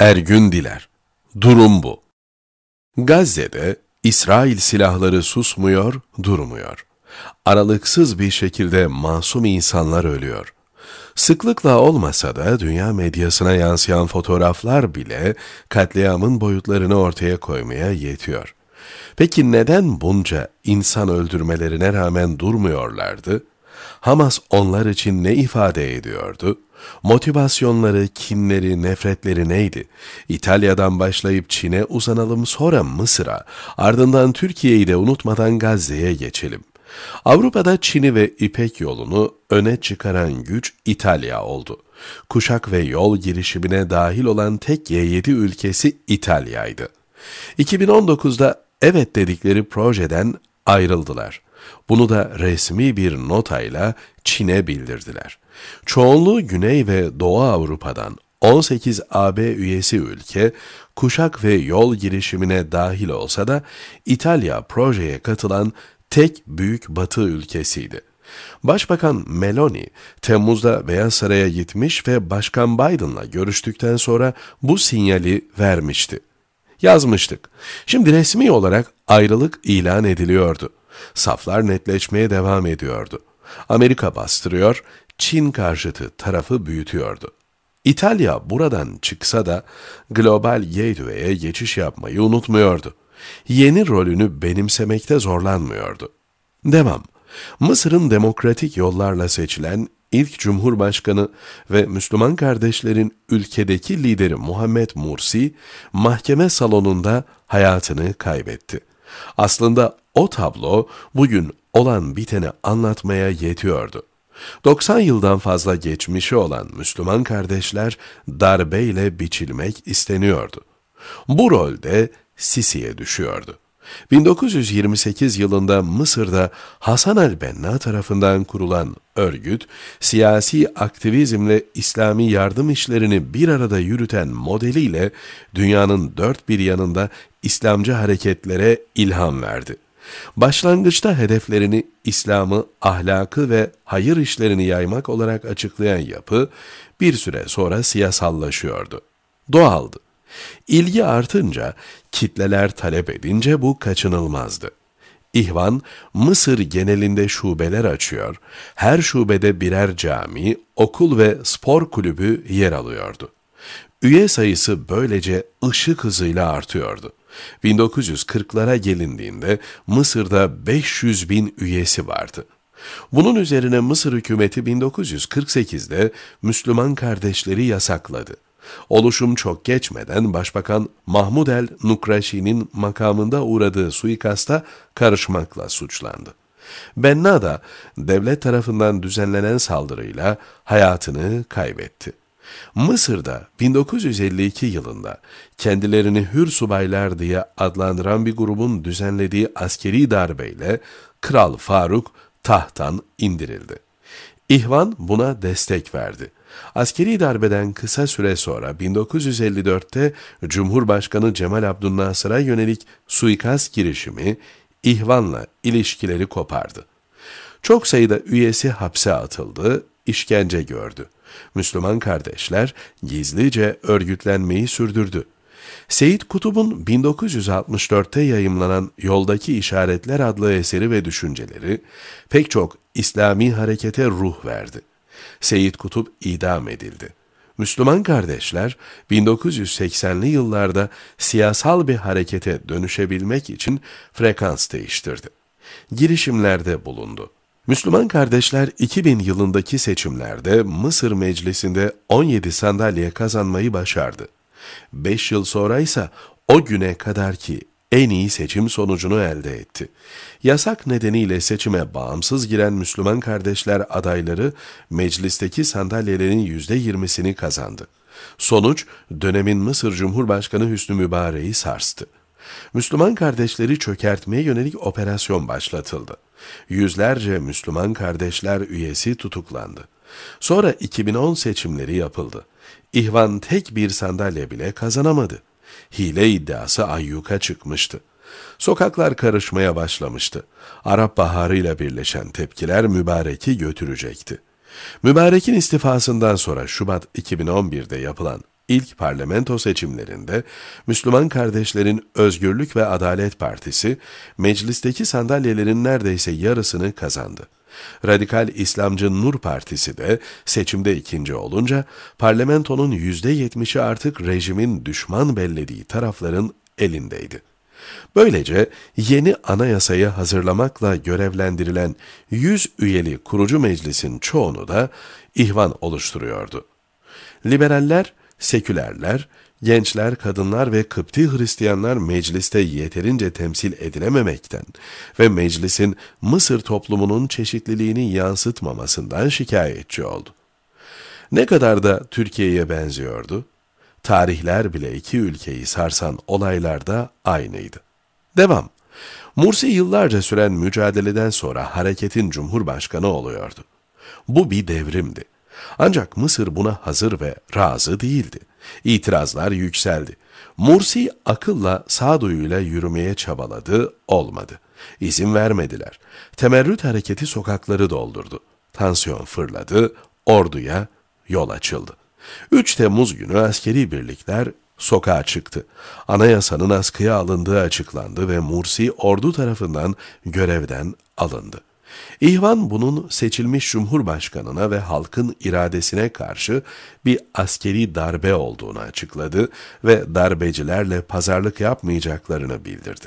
Ergün Diler Durum bu. Gazze'de İsrail silahları susmuyor, durmuyor. Aralıksız bir şekilde masum insanlar ölüyor. Sıklıkla olmasa da dünya medyasına yansıyan fotoğraflar bile katliamın boyutlarını ortaya koymaya yetiyor. Peki neden bunca insan öldürmelerine rağmen durmuyorlardı? Hamas onlar için ne ifade ediyordu? Motivasyonları, kinleri, nefretleri neydi? İtalya'dan başlayıp Çin'e uzanalım sonra Mısır'a, ardından Türkiye'yi de unutmadan Gazze'ye geçelim. Avrupa'da Çin'i ve İpek yolunu öne çıkaran güç İtalya oldu. Kuşak ve yol girişimine dahil olan tek y 7 ülkesi İtalya'ydı. 2019'da evet dedikleri projeden ayrıldılar. Bunu da resmi bir notayla Çin'e bildirdiler. Çoğunluğu Güney ve Doğu Avrupa'dan 18 AB üyesi ülke kuşak ve yol girişimine dahil olsa da İtalya projeye katılan tek büyük batı ülkesiydi. Başbakan Meloni, Temmuz'da Beyaz Saray'a gitmiş ve Başkan Biden'la görüştükten sonra bu sinyali vermişti. Yazmıştık. Şimdi resmi olarak ayrılık ilan ediliyordu. Saflar netleşmeye devam ediyordu. Amerika bastırıyor, Çin karşıtı tarafı büyütüyordu. İtalya buradan çıksa da global gateway'e geçiş yapmayı unutmuyordu. Yeni rolünü benimsemekte zorlanmıyordu. Devam. Mısır'ın demokratik yollarla seçilen ilk cumhurbaşkanı ve Müslüman kardeşlerin ülkedeki lideri Muhammed Mursi mahkeme salonunda hayatını kaybetti. Aslında o tablo bugün olan biteni anlatmaya yetiyordu. 90 yıldan fazla geçmişi olan Müslüman kardeşler darbeyle biçilmek isteniyordu. Bu rolde Sisi'ye düşüyordu. 1928 yılında Mısır'da Hasan el-Benna tarafından kurulan örgüt, siyasi aktivizmle İslami yardım işlerini bir arada yürüten modeliyle dünyanın dört bir yanında İslamcı hareketlere ilham verdi. Başlangıçta hedeflerini İslam'ı, ahlakı ve hayır işlerini yaymak olarak açıklayan yapı bir süre sonra siyasallaşıyordu. Doğaldı. İlgi artınca, kitleler talep edince bu kaçınılmazdı. İhvan, Mısır genelinde şubeler açıyor, her şubede birer cami, okul ve spor kulübü yer alıyordu. Üye sayısı böylece ışık hızıyla artıyordu. 1940'lara gelindiğinde Mısır'da 500 bin üyesi vardı. Bunun üzerine Mısır hükümeti 1948'de Müslüman kardeşleri yasakladı. Oluşum çok geçmeden Başbakan Mahmud el-Nukraşi'nin makamında uğradığı suikasta karışmakla suçlandı. Benna da devlet tarafından düzenlenen saldırıyla hayatını kaybetti. Mısır'da 1952 yılında kendilerini hür subaylar diye adlandıran bir grubun düzenlediği askeri darbeyle Kral Faruk tahttan indirildi. İhvan buna destek verdi. Askeri darbeden kısa süre sonra 1954'te Cumhurbaşkanı Cemal Abdülnasır'a yönelik suikast girişimi İhvan'la ilişkileri kopardı. Çok sayıda üyesi hapse atıldı, işkence gördü. Müslüman kardeşler gizlice örgütlenmeyi sürdürdü. Seyit Kutub'un 1964'te yayımlanan Yoldaki İşaretler adlı eseri ve düşünceleri pek çok İslami harekete ruh verdi. Seyit Kutub idam edildi. Müslüman kardeşler 1980'li yıllarda siyasal bir harekete dönüşebilmek için frekans değiştirdi. Girişimlerde bulundu. Müslüman kardeşler 2000 yılındaki seçimlerde Mısır Meclisi'nde 17 sandalye kazanmayı başardı. Beş yıl sonra ise o güne kadar ki en iyi seçim sonucunu elde etti. Yasak nedeniyle seçime bağımsız giren Müslüman kardeşler adayları meclisteki sandalyelerin yüzde yirmisini kazandı. Sonuç dönemin Mısır Cumhurbaşkanı Hüsnü Mübarek'i sarstı. Müslüman kardeşleri çökertmeye yönelik operasyon başlatıldı. Yüzlerce Müslüman kardeşler üyesi tutuklandı. Sonra 2010 seçimleri yapıldı. İhvan tek bir sandalye bile kazanamadı. Hile iddiası ayyuka çıkmıştı. Sokaklar karışmaya başlamıştı. Arap ile birleşen tepkiler Mübarek'i götürecekti. Mübarek'in istifasından sonra Şubat 2011'de yapılan ilk parlamento seçimlerinde Müslüman Kardeşlerin Özgürlük ve Adalet Partisi meclisteki sandalyelerin neredeyse yarısını kazandı. Radikal İslamcı Nur Partisi de seçimde ikinci olunca parlamentonun %70'i artık rejimin düşman bellediği tarafların elindeydi. Böylece yeni anayasayı hazırlamakla görevlendirilen 100 üyeli kurucu meclisin çoğunu da ihvan oluşturuyordu. Liberaller Sekülerler, gençler, kadınlar ve Kıpti Hristiyanlar mecliste yeterince temsil edilememekten ve meclisin Mısır toplumunun çeşitliliğini yansıtmamasından şikayetçi oldu. Ne kadar da Türkiye'ye benziyordu, tarihler bile iki ülkeyi sarsan olaylarda aynıydı. Devam. Mursi yıllarca süren mücadeleden sonra hareketin cumhurbaşkanı oluyordu. Bu bir devrimdi ancak Mısır buna hazır ve razı değildi. İtirazlar yükseldi. Mursi akılla sağduyuyla yürümeye çabaladı, olmadı. İzin vermediler. Temerrüt hareketi sokakları doldurdu. Tansiyon fırladı, orduya yol açıldı. 3 Temmuz günü askeri birlikler sokağa çıktı. Anayasanın askıya alındığı açıklandı ve Mursi ordu tarafından görevden alındı. İhvan bunun seçilmiş cumhurbaşkanına ve halkın iradesine karşı bir askeri darbe olduğunu açıkladı ve darbecilerle pazarlık yapmayacaklarını bildirdi.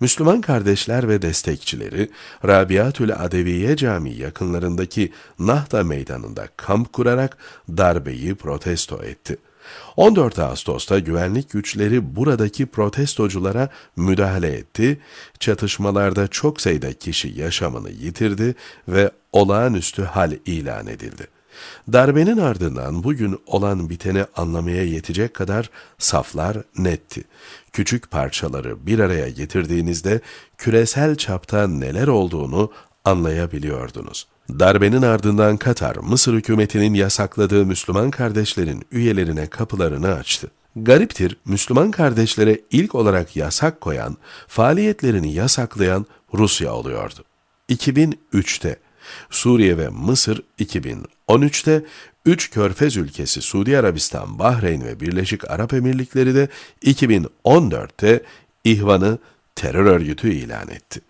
Müslüman kardeşler ve destekçileri Rabiatül Adeviye Camii yakınlarındaki Nahda Meydanı'nda kamp kurarak darbeyi protesto etti. 14 Ağustos'ta güvenlik güçleri buradaki protestoculara müdahale etti, çatışmalarda çok sayıda kişi yaşamını yitirdi ve olağanüstü hal ilan edildi. Darbenin ardından bugün olan biteni anlamaya yetecek kadar saflar netti. Küçük parçaları bir araya getirdiğinizde küresel çapta neler olduğunu anlayabiliyordunuz.'' Darbenin ardından Katar, Mısır hükümetinin yasakladığı Müslüman kardeşlerin üyelerine kapılarını açtı. Gariptir, Müslüman kardeşlere ilk olarak yasak koyan, faaliyetlerini yasaklayan Rusya oluyordu. 2003'te Suriye ve Mısır 2013'te 3 körfez ülkesi Suudi Arabistan, Bahreyn ve Birleşik Arap Emirlikleri de 2014'te İhvan'ı terör örgütü ilan etti.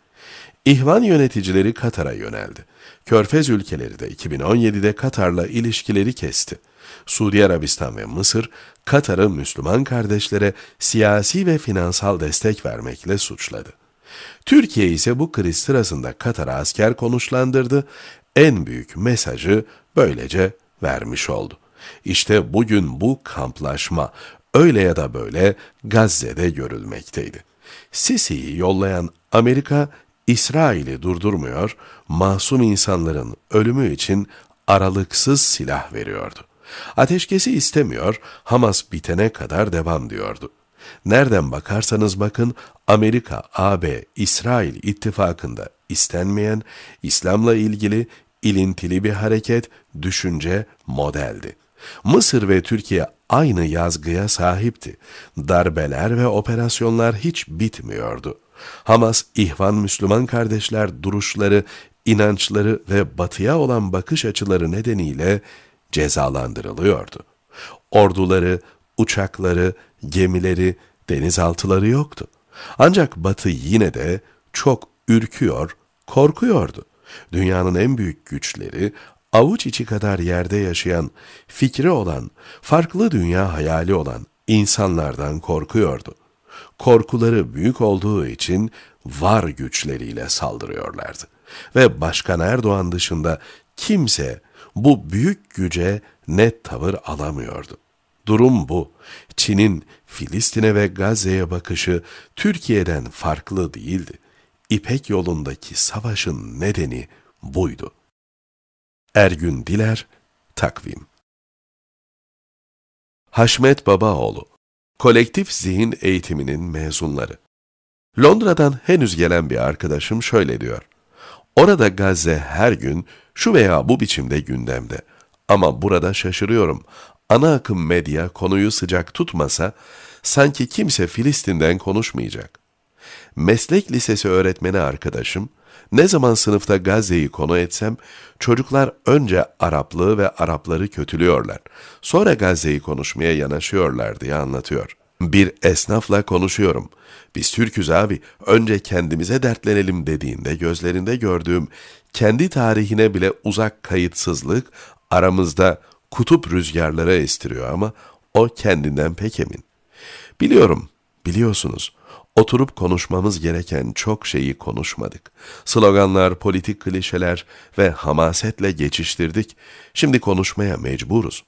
İhvan yöneticileri Katar'a yöneldi. Körfez ülkeleri de 2017'de Katar'la ilişkileri kesti. Suudi Arabistan ve Mısır, Katar'ı Müslüman kardeşlere siyasi ve finansal destek vermekle suçladı. Türkiye ise bu kriz sırasında Katar'a asker konuşlandırdı, en büyük mesajı böylece vermiş oldu. İşte bugün bu kamplaşma öyle ya da böyle Gazze'de görülmekteydi. Sisi'yi yollayan Amerika İsrail'i durdurmuyor, masum insanların ölümü için aralıksız silah veriyordu. Ateşkesi istemiyor, Hamas bitene kadar devam diyordu. Nereden bakarsanız bakın Amerika, AB, İsrail ittifakında istenmeyen, İslam'la ilgili ilintili bir hareket, düşünce, modeldi. Mısır ve Türkiye aynı yazgıya sahipti. Darbeler ve operasyonlar hiç bitmiyordu. Hamas, İhvan Müslüman kardeşler duruşları, inançları ve batıya olan bakış açıları nedeniyle cezalandırılıyordu. Orduları, uçakları, gemileri, denizaltıları yoktu. Ancak batı yine de çok ürküyor, korkuyordu. Dünyanın en büyük güçleri avuç içi kadar yerde yaşayan, fikri olan, farklı dünya hayali olan insanlardan korkuyordu. Korkuları büyük olduğu için var güçleriyle saldırıyorlardı. Ve Başkan Erdoğan dışında kimse bu büyük güce net tavır alamıyordu. Durum bu. Çin'in Filistin'e ve Gazze'ye bakışı Türkiye'den farklı değildi. İpek yolundaki savaşın nedeni buydu. Ergün Diler, Takvim Haşmet Babaoğlu Kolektif Zihin Eğitiminin Mezunları Londra'dan henüz gelen bir arkadaşım şöyle diyor. Orada Gazze her gün şu veya bu biçimde gündemde. Ama burada şaşırıyorum. Ana akım medya konuyu sıcak tutmasa sanki kimse Filistin'den konuşmayacak. Meslek lisesi öğretmeni arkadaşım ne zaman sınıfta Gazze'yi konu etsem, çocuklar önce Araplığı ve Arapları kötülüyorlar. Sonra Gazze'yi konuşmaya yanaşıyorlar diye anlatıyor. Bir esnafla konuşuyorum. Biz Türküz abi, önce kendimize dertlenelim dediğinde gözlerinde gördüğüm kendi tarihine bile uzak kayıtsızlık aramızda kutup rüzgarlara estiriyor ama o kendinden pek emin. Biliyorum, biliyorsunuz Oturup konuşmamız gereken çok şeyi konuşmadık. Sloganlar, politik klişeler ve hamasetle geçiştirdik. Şimdi konuşmaya mecburuz.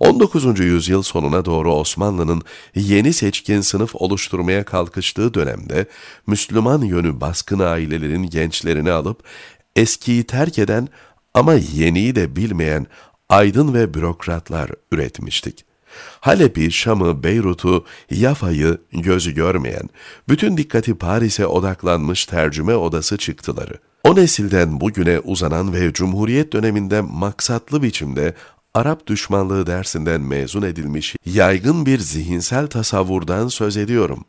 19. yüzyıl sonuna doğru Osmanlı'nın yeni seçkin sınıf oluşturmaya kalkıştığı dönemde Müslüman yönü baskın ailelerin gençlerini alıp eskiyi terk eden ama yeniyi de bilmeyen aydın ve bürokratlar üretmiştik. Halep'i, Şam'ı, Beyrut'u, Yafa'yı gözü görmeyen, bütün dikkati Paris'e odaklanmış tercüme odası çıktıları. O nesilden bugüne uzanan ve Cumhuriyet döneminde maksatlı biçimde Arap düşmanlığı dersinden mezun edilmiş yaygın bir zihinsel tasavvurdan söz ediyorum.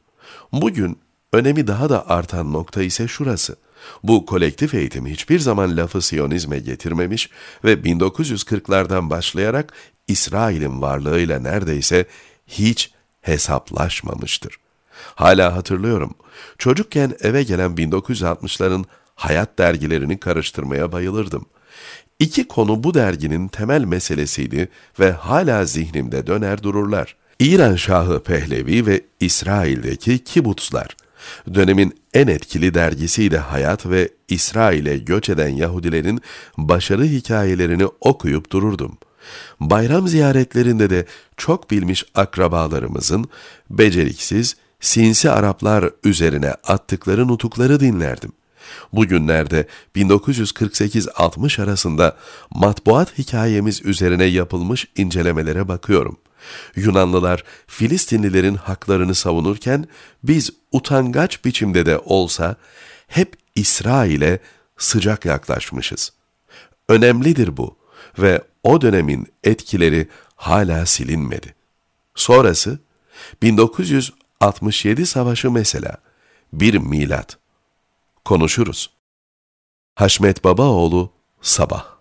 Bugün önemi daha da artan nokta ise şurası. Bu kolektif eğitim hiçbir zaman lafı Siyonizme getirmemiş ve 1940'lardan başlayarak İsrail'in varlığıyla neredeyse hiç hesaplaşmamıştır. Hala hatırlıyorum, çocukken eve gelen 1960'ların hayat dergilerini karıştırmaya bayılırdım. İki konu bu derginin temel meselesiydi ve hala zihnimde döner dururlar. İran Şahı Pehlevi ve İsrail'deki kibutzlar. Dönemin en etkili dergisiydi Hayat ve İsrail'e göç eden Yahudilerin başarı hikayelerini okuyup dururdum. Bayram ziyaretlerinde de çok bilmiş akrabalarımızın beceriksiz, sinsi Araplar üzerine attıkları nutukları dinlerdim. Bugünlerde 1948-60 arasında matbuat hikayemiz üzerine yapılmış incelemelere bakıyorum.'' Yunanlılar Filistinlilerin haklarını savunurken biz utangaç biçimde de olsa hep İsrail'e sıcak yaklaşmışız. Önemlidir bu ve o dönemin etkileri hala silinmedi. Sonrası 1967 savaşı mesela bir milat. Konuşuruz. Haşmet Babaoğlu Sabah